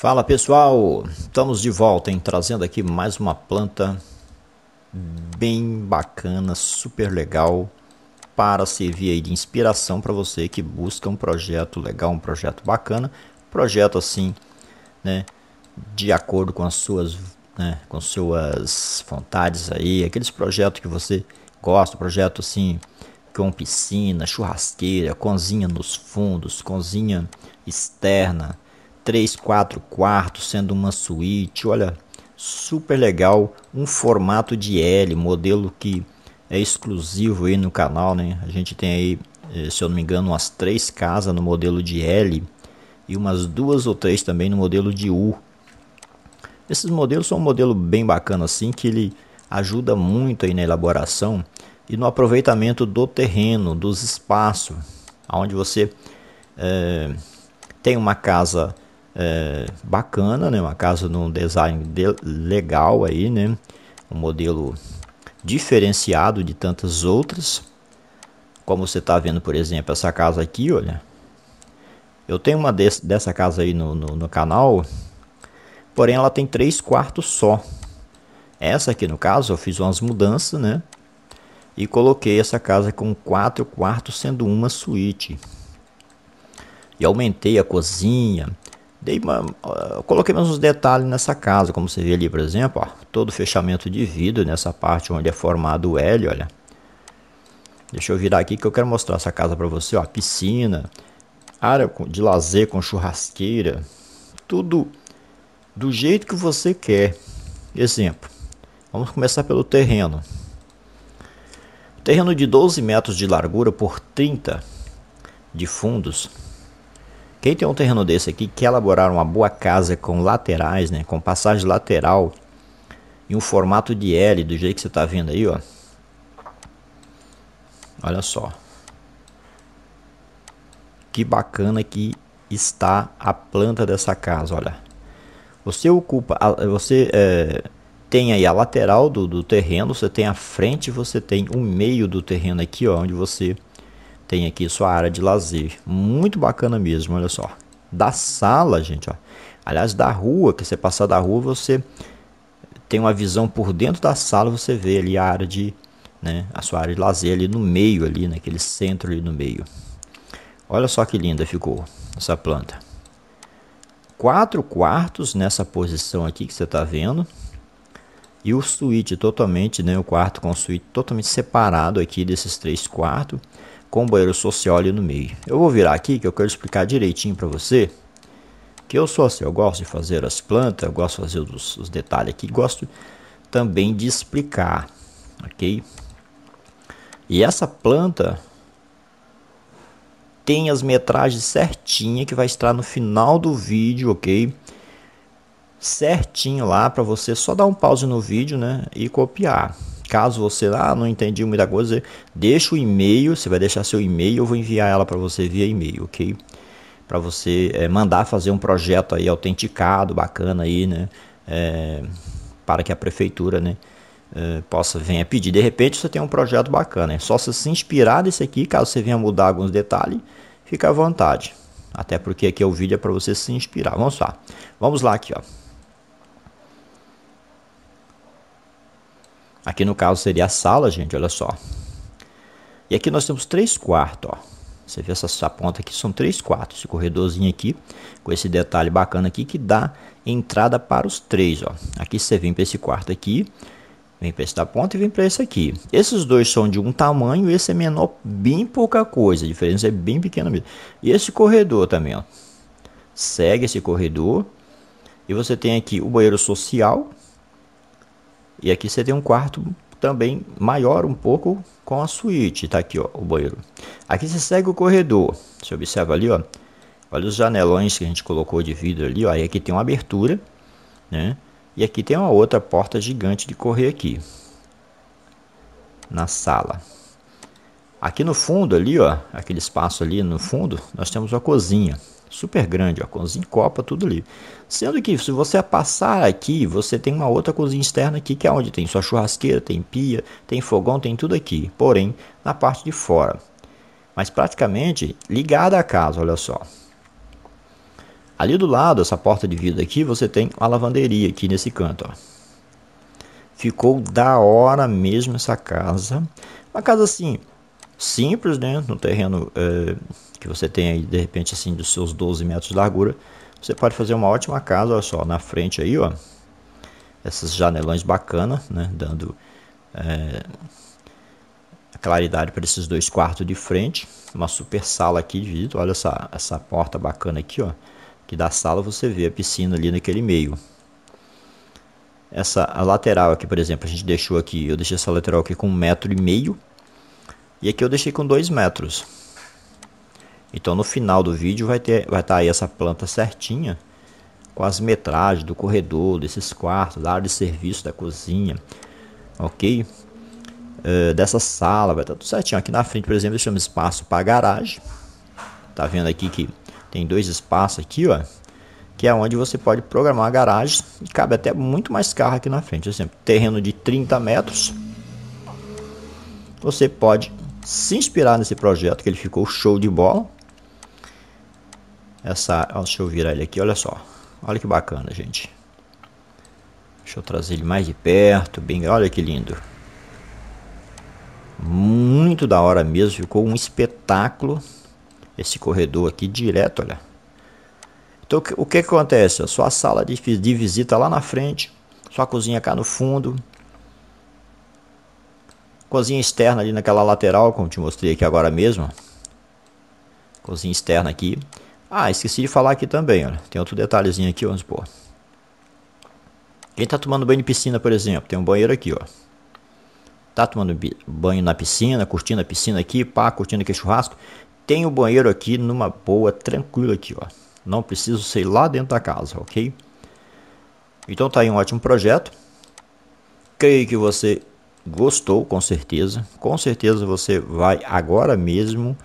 Fala pessoal, estamos de volta em trazendo aqui mais uma planta bem bacana, super legal para servir aí de inspiração para você que busca um projeto legal, um projeto bacana, projeto assim, né, de acordo com as suas, né, com suas vontades aí, aqueles projetos que você gosta, projeto assim com piscina, churrasqueira, cozinha nos fundos, cozinha externa, 3, 4 quartos, sendo uma suíte. Olha, super legal, um formato de L, modelo que é exclusivo aí no canal, né? A gente tem aí, eh, se eu não me engano, umas três casas no modelo de L e umas duas ou três também no modelo de U. Esses modelos são um modelo bem bacana assim, que ele ajuda muito aí na elaboração e no aproveitamento do terreno, dos espaços, onde você é, tem uma casa é, bacana, né? Uma casa num design de, legal aí, né? Um modelo diferenciado de tantas outras. Como você está vendo, por exemplo, essa casa aqui, olha. Eu tenho uma dessa casa aí no, no, no canal, porém ela tem três quartos só. Essa aqui, no caso, eu fiz umas mudanças, né? E coloquei essa casa com quatro quartos, sendo uma suíte. E aumentei a cozinha, Dei uma, coloquei mais uns detalhes nessa casa, como você vê ali, por exemplo, ó, todo fechamento de vidro nessa parte onde é formado o L, olha. Deixa eu virar aqui que eu quero mostrar essa casa para você, ó, piscina, área de lazer com churrasqueira, tudo do jeito que você quer. Exemplo, vamos começar pelo terreno. Terreno de 12 metros de largura por 30 de fundos quem tem é um terreno desse aqui quer elaborar uma boa casa com laterais, né, com passagem lateral e um formato de L do jeito que você está vendo aí, ó. Olha só. Que bacana que está a planta dessa casa, olha. Você ocupa, você é, tem aí a lateral do, do terreno, você tem a frente, você tem o meio do terreno aqui, ó, onde você tem aqui sua área de lazer. Muito bacana mesmo, olha só. Da sala, gente, ó. Aliás, da rua, que você passar da rua, você tem uma visão por dentro da sala, você vê ali a área de, né, a sua área de lazer ali no meio ali, naquele né, centro ali no meio. Olha só que linda ficou essa planta. Quatro quartos nessa posição aqui que você está vendo. E o suíte totalmente, né, o quarto com o suíte totalmente separado aqui desses três quartos com banheiro social ali no meio. Eu vou virar aqui que eu quero explicar direitinho para você que eu sou assim, eu gosto de fazer as plantas, eu gosto de fazer os, os detalhes aqui, gosto também de explicar, ok? E essa planta tem as metragens certinha que vai estar no final do vídeo, ok? Certinho lá para você só dar um pause no vídeo, né? E copiar. Caso você ah, não entendi muita coisa, deixa o e-mail, você vai deixar seu e-mail, eu vou enviar ela para você via e-mail, ok? Para você é, mandar fazer um projeto aí autenticado, bacana aí, né? É, para que a prefeitura, né? É, possa venha pedir. De repente você tem um projeto bacana. É só você se inspirar nesse aqui, caso você venha mudar alguns detalhes, fica à vontade. Até porque aqui é o vídeo é para você se inspirar. Vamos lá. Vamos lá aqui, ó. Aqui no caso seria a sala, gente, olha só. E aqui nós temos três quartos, ó. Você vê essa, essa ponta aqui, são três quartos. Esse corredorzinho aqui, com esse detalhe bacana aqui, que dá entrada para os três, ó. Aqui você vem para esse quarto aqui, vem para esta ponta e vem para esse aqui. Esses dois são de um tamanho, esse é menor, bem pouca coisa. A diferença é bem pequena mesmo. E esse corredor também, ó. Segue esse corredor. E você tem aqui o banheiro social, e aqui você tem um quarto também maior um pouco com a suíte, tá aqui ó, o banheiro. Aqui você segue o corredor, você observa ali ó, olha os janelões que a gente colocou de vidro ali ó, aí aqui tem uma abertura, né? E aqui tem uma outra porta gigante de correr aqui, na sala. Aqui no fundo ali ó, aquele espaço ali no fundo, nós temos uma cozinha, super grande, ó, cozinha copa, tudo ali. Sendo que se você passar aqui, você tem uma outra cozinha externa aqui, que é onde tem sua churrasqueira, tem pia, tem fogão, tem tudo aqui, porém na parte de fora. Mas praticamente ligada à casa, olha só. Ali do lado, essa porta de vidro aqui, você tem a lavanderia aqui nesse canto, ó. Ficou da hora mesmo essa casa. Uma casa assim, simples, né? No terreno é, que você tem aí, de repente, assim, dos seus 12 metros de largura, você pode fazer uma ótima casa, olha só, na frente aí, ó. Essas janelões bacanas, né? Dando é, claridade para esses dois quartos de frente. Uma super sala aqui de vidro, olha essa, essa porta bacana aqui, ó. Que da sala você vê a piscina ali naquele meio. Essa a lateral aqui, por exemplo, a gente deixou aqui, eu deixei essa lateral aqui com um metro e meio e aqui eu deixei com 2 metros. Então no final do vídeo vai ter, vai estar tá aí essa planta certinha com as metragens do corredor, desses quartos, da área de serviço, da cozinha, ok? Uh, dessa sala, vai estar tá tudo certinho. Aqui na frente, por exemplo, deixamos espaço para garagem. Tá vendo aqui que tem dois espaços aqui, ó. Que é onde você pode programar a garagem e cabe até muito mais carro aqui na frente. Por exemplo, terreno de 30 metros, você pode se inspirar nesse projeto que ele ficou show de bola. Essa, deixa eu virar ele aqui, olha só. Olha que bacana, gente. Deixa eu trazer ele mais de perto, bem, olha que lindo. Muito da hora mesmo, ficou um espetáculo esse corredor aqui direto, olha. Então o que, o que acontece? A sua sala de, de visita lá na frente, sua cozinha cá no fundo, Cozinha externa ali naquela lateral, como te mostrei aqui agora mesmo. Cozinha externa aqui. Ah, esqueci de falar aqui também, olha. Tem outro detalhezinho aqui, vamos supor. Quem está tomando banho de piscina, por exemplo, tem um banheiro aqui, ó. Tá tomando banho na piscina, curtindo a piscina aqui, pá, curtindo aquele churrasco. Tem o um banheiro aqui numa boa, tranquilo aqui, ó. Não preciso ser lá dentro da casa, ok? Então tá aí um ótimo projeto. Creio que você gostou com certeza, com certeza você vai agora mesmo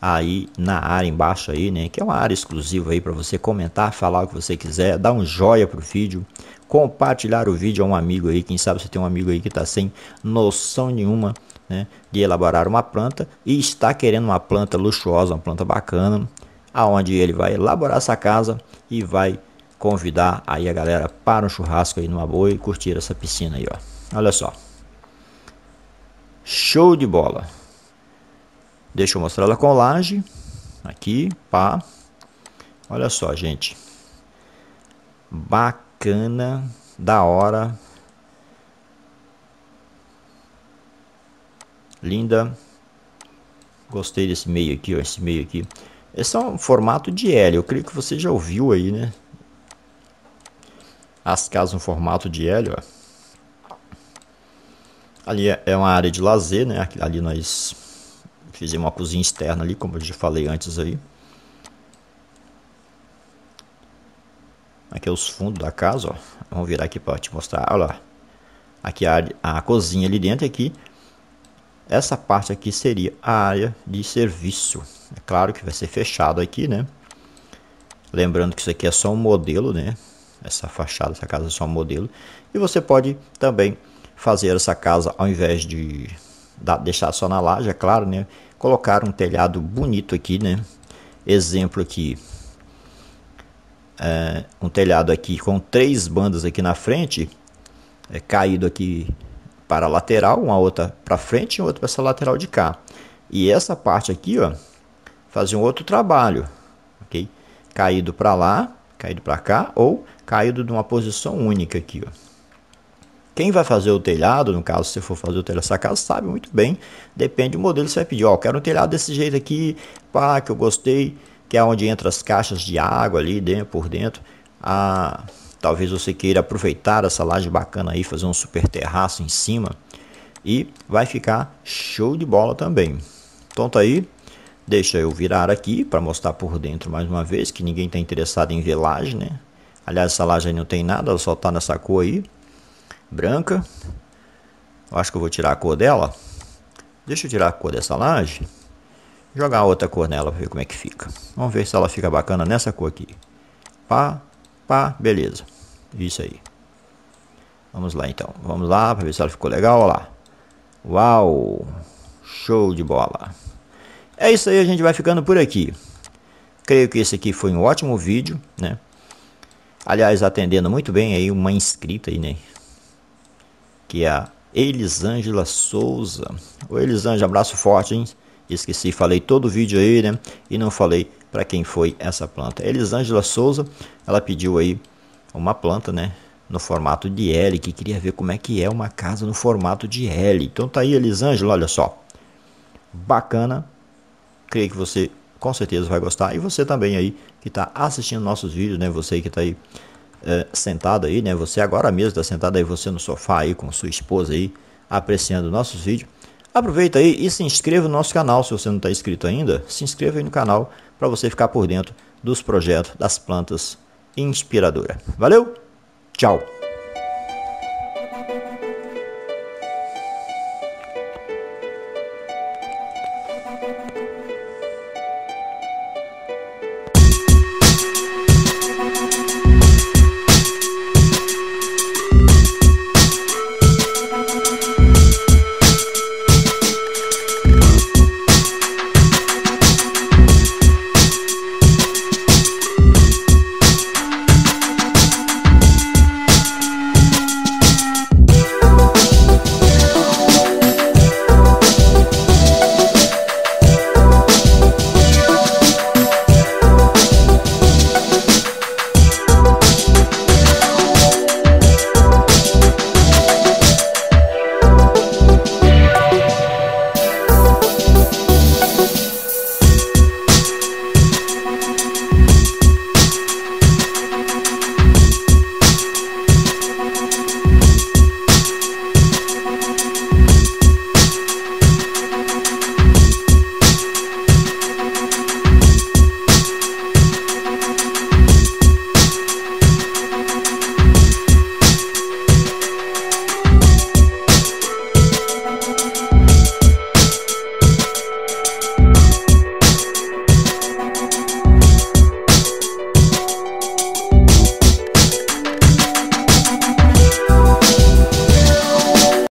aí na área embaixo aí, né, que é uma área exclusiva aí para você comentar, falar o que você quiser, dar um joia pro vídeo, compartilhar o vídeo a um amigo aí, quem sabe você tem um amigo aí que está sem noção nenhuma, né, de elaborar uma planta e está querendo uma planta luxuosa, uma planta bacana, aonde ele vai elaborar essa casa e vai convidar aí a galera para um churrasco aí numa boa e curtir essa piscina aí, ó. Olha só. Show de bola. Deixa eu mostrar ela com laje. Aqui, pá. Olha só, gente. Bacana, da hora. Linda. Gostei desse meio aqui, ó, esse meio aqui. Esse é um formato de L, eu creio que você já ouviu aí, né? As casas no formato de L, ó. Ali é, é uma área de lazer, né? Ali nós fizemos uma cozinha externa ali, como eu já falei antes aí. Aqui é os fundos da casa, ó. Vamos virar aqui para te mostrar. Olha lá. Aqui a, a cozinha ali dentro aqui. Essa parte aqui seria a área de serviço. É claro que vai ser fechado aqui, né? Lembrando que isso aqui é só um modelo, né? Essa fachada, essa casa é só um modelo. E você pode também fazer essa casa ao invés de deixar só na laje, é claro, né? Colocar um telhado bonito aqui, né? Exemplo aqui, é, um telhado aqui com três bandas aqui na frente, é, caído aqui para a lateral, uma outra para frente e outra para essa lateral de cá. E essa parte aqui, ó, fazer um outro trabalho, ok? Caído para lá, caído para cá ou caído de uma posição única aqui, ó. Quem vai fazer o telhado, no caso, se for fazer o telhado dessa casa, sabe muito bem, depende do modelo que você vai pedir. Ó, oh, quero um telhado desse jeito aqui, pá, que eu gostei, que é onde entra as caixas de água ali dentro, por dentro. Ah, talvez você queira aproveitar essa laje bacana aí, fazer um super terraço em cima e vai ficar show de bola também. Então tá aí, deixa eu virar aqui para mostrar por dentro mais uma vez que ninguém está interessado em ver laje, né? Aliás, essa laje não tem nada, ela só tá nessa cor aí branca. Eu acho que eu vou tirar a cor dela. Deixa eu tirar a cor dessa laje. Jogar outra cor nela para ver como é que fica. Vamos ver se ela fica bacana nessa cor aqui. Pá, pá, beleza. Isso aí. Vamos lá então. Vamos lá para ver se ela ficou legal. Olha lá. Uau! Show de bola! É isso aí, a gente vai ficando por aqui. Creio que esse aqui foi um ótimo vídeo, né? Aliás, atendendo muito bem aí uma inscrita aí, né? que é a Elisângela Souza. O Elisângela, abraço forte, hein? Esqueci, falei todo o vídeo aí, né? E não falei para quem foi essa planta. Elisângela Souza, ela pediu aí uma planta, né? No formato de L, que queria ver como é que é uma casa no formato de L. Então tá aí, Elisângela, olha só. Bacana. Creio que você com certeza vai gostar. E você também aí que está assistindo nossos vídeos, né? Você que está aí é, sentado aí, né? Você agora mesmo está sentado aí, você no sofá aí com sua esposa aí, apreciando nossos vídeos. Aproveita aí e se inscreva no nosso canal, se você não está inscrito ainda, se inscreva aí no canal para você ficar por dentro dos projetos das plantas inspiradoras. Valeu, tchau!